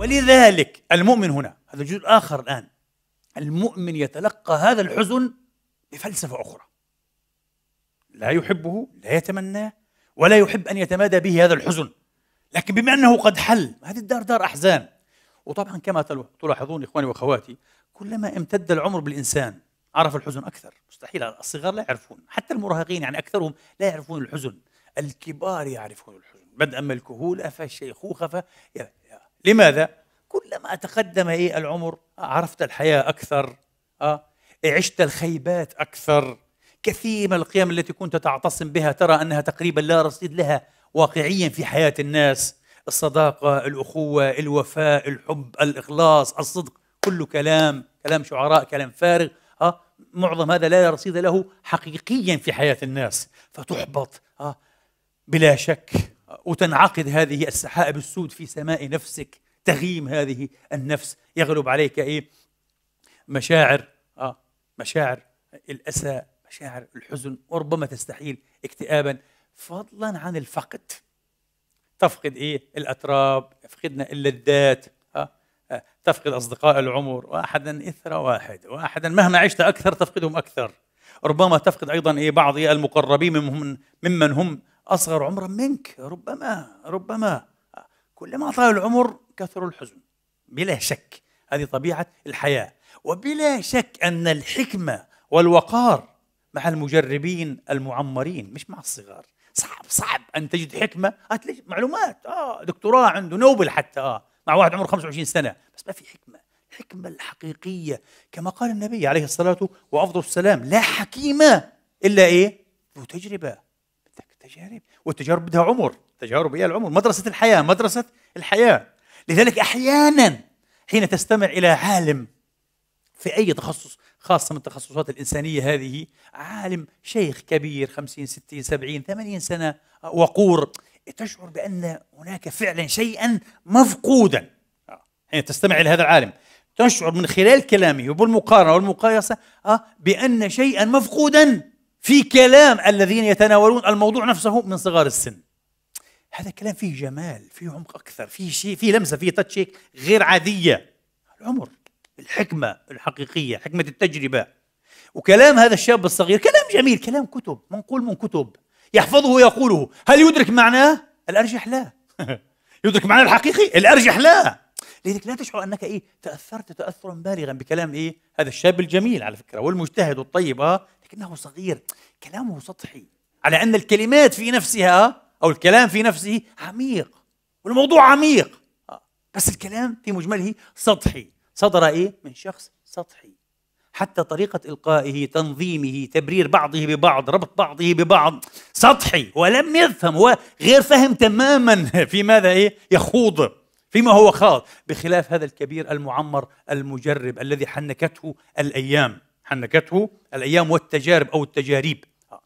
ولذلك المؤمن هنا هذا الجزء الآخر الآن المؤمن يتلقى هذا الحزن بفلسفة أخرى لا يحبه لا يتمناه ولا يحب أن يتمادى به هذا الحزن لكن بما أنه قد حل هذه الدار دار أحزان وطبعا كما تلاحظون إخواني وأخواتي كلما امتد العمر بالإنسان عرف الحزن أكثر مستحيل الصغار لا يعرفون حتى المراهقين يعني أكثرهم لا يعرفون الحزن الكبار يعرفون الحزن بدءا من الكهولة فالشيخوخة ف... لماذا؟ كلما تقدم إيه العمر عرفت الحياة أكثر أه؟ عشت الخيبات أكثر كثير من القيم التي كنت تعتصم بها ترى أنها تقريبا لا رصيد لها واقعيا في حياة الناس الصداقة الأخوة الوفاء الحب الإخلاص الصدق كله كلام كلام شعراء كلام فارغ أه؟ معظم هذا لا رصيد له حقيقيا في حياة الناس فتحبط أه؟ بلا شك وتنعقد هذه السحائب السود في سماء نفسك تغيم هذه النفس يغلب عليك ايه مشاعر اه مشاعر الاسى مشاعر الحزن وربما تستحيل اكتئابا فضلا عن الفقد تفقد ايه الاتراب يفقدنا اللذات آه. آه. تفقد اصدقاء العمر واحدا اثر واحد واحدا مهما عشت اكثر تفقدهم اكثر ربما تفقد ايضا ايه بعض إيه المقربين ممن هم أصغر عمرا منك ربما ربما كلما طال العمر كثر الحزن بلا شك هذه طبيعة الحياة وبلا شك أن الحكمة والوقار مع المجربين المعمرين مش مع الصغار صعب صعب أن تجد حكمة ليش معلومات آه دكتوراه عنده نوبل حتى آه مع واحد عمره 25 سنة بس ما في حكمة الحكمة الحقيقية كما قال النبي عليه الصلاة وأفضل السلام لا حكيمة إلا إيه؟ ذو تجربة تجارب والتجارب بدها عمر تجارب هي العمر مدرسة الحياة مدرسة الحياة لذلك أحيانا حين تستمع إلى عالم في أي تخصص خاصة من التخصصات الإنسانية هذه عالم شيخ كبير 50 60 70 80 سنة وقور تشعر بأن هناك فعلا شيئا مفقودا حين تستمع إلى هذا العالم تشعر من خلال كلامه وبالمقارنة والمقايسة آه، بأن شيئا مفقودا في كلام الذين يتناولون الموضوع نفسه من صغار السن هذا الكلام فيه جمال فيه عمق اكثر فيه شيء فيه لمسه فيه تاتش غير عاديه العمر الحكمه الحقيقيه حكمه التجربه وكلام هذا الشاب الصغير كلام جميل كلام كتب منقول من كتب يحفظه يقوله هل يدرك معناه الارجح لا يدرك معناه الحقيقي الارجح لا لذلك لا تشعر انك ايه تاثرت تاثرا بالغا بكلام ايه هذا الشاب الجميل على فكره والمجتهد والطيب اه لكنه صغير كلامه سطحي على أن الكلمات في نفسها أو الكلام في نفسه عميق والموضوع عميق بس الكلام في مجمله سطحي صدر إيه؟ من شخص سطحي حتى طريقة إلقائه تنظيمه تبرير بعضه ببعض ربط بعضه ببعض سطحي ولم يفهم هو غير فهم تماما في ماذا إيه؟ يخوض فيما هو خاض بخلاف هذا الكبير المعمر المجرب الذي حنكته الأيام حنكته الأيام والتجارب أو التجاريب آه.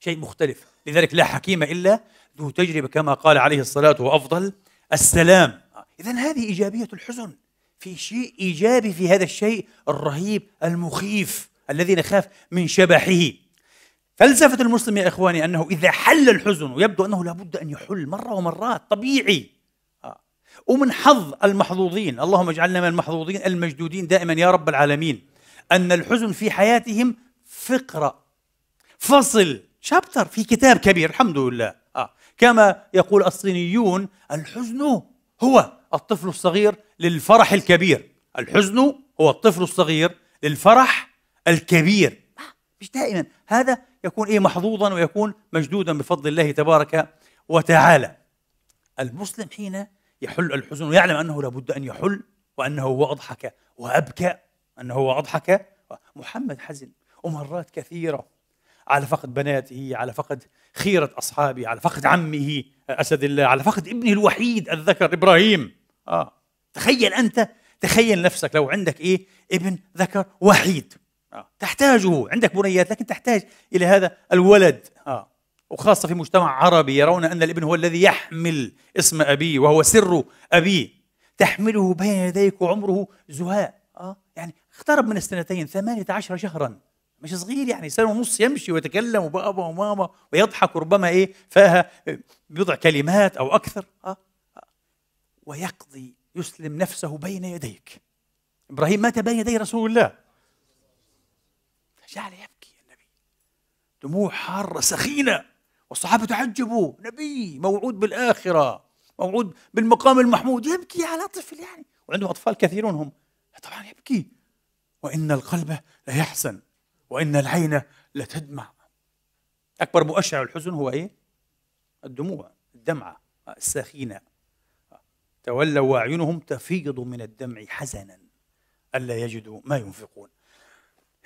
شيء مختلف لذلك لا حكيم إلا ذو تجربة كما قال عليه الصلاة وأفضل السلام آه. إذا هذه إيجابية الحزن في شيء إيجابي في هذا الشيء الرهيب المخيف الذي نخاف من شبحه فلسفة المسلم يا إخواني أنه إذا حل الحزن ويبدو أنه لابد أن يحل مرة ومرات طبيعي آه. ومن حظ المحظوظين اللهم اجعلنا من المحظوظين المجدودين دائما يا رب العالمين أن الحزن في حياتهم فقرة فصل شابتر في كتاب كبير الحمد لله آه. كما يقول الصينيون الحزن هو الطفل الصغير للفرح الكبير الحزن هو الطفل الصغير للفرح الكبير مش دائما هذا يكون ايه محظوظا ويكون مشدودا بفضل الله تبارك وتعالى المسلم حين يحل الحزن ويعلم انه لابد ان يحل وانه هو اضحك وابكى أنه هو أضحك محمد حزن ومرات كثيرة على فقد بناته على فقد خيرة أصحابه على فقد عمه أسد الله على فقد ابنه الوحيد الذكر إبراهيم آه. تخيل أنت تخيل نفسك لو عندك إيه ابن ذكر وحيد آه. تحتاجه عندك بنيات لكن تحتاج إلى هذا الولد آه. وخاصة في مجتمع عربي يرون أن الابن هو الذي يحمل اسم أبيه وهو سر أبيه تحمله بين يديك وعمره زهاء اه يعني اقترب من السنتين 18 شهرا مش صغير يعني سنه ونص يمشي ويتكلم وبابا وماما ويضحك وربما ايه فاها آه، بضع كلمات او اكثر آه،, اه ويقضي يسلم نفسه بين يديك ابراهيم مات بين يدي رسول الله جعل يبكي النبي دموع حاره سخينه والصحابه تعجبوا نبي موعود بالاخره موعود بالمقام المحمود يبكي على طفل يعني وعندهم اطفال كثيرون هم طبعا يبكي وإن القلب ليحزن وإن العين لتدمع أكبر مؤشر على الحزن هو إيه؟ الدموع الدمعة السخينة تولوا وأعينهم تفيض من الدمع حزنا ألا يجدوا ما ينفقون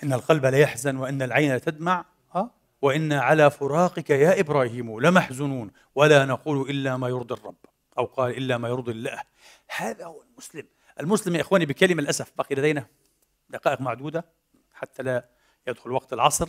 إن القلب ليحزن وإن العين لتدمع آه. وإنا على فراقك يا إبراهيم لمحزنون ولا نقول إلا ما يرضي الرب أو قال إلا ما يرضي الله هذا هو المسلم المسلم يا إخواني بكلمة للأسف بقي لدينا دقائق معدودة حتى لا يدخل وقت العصر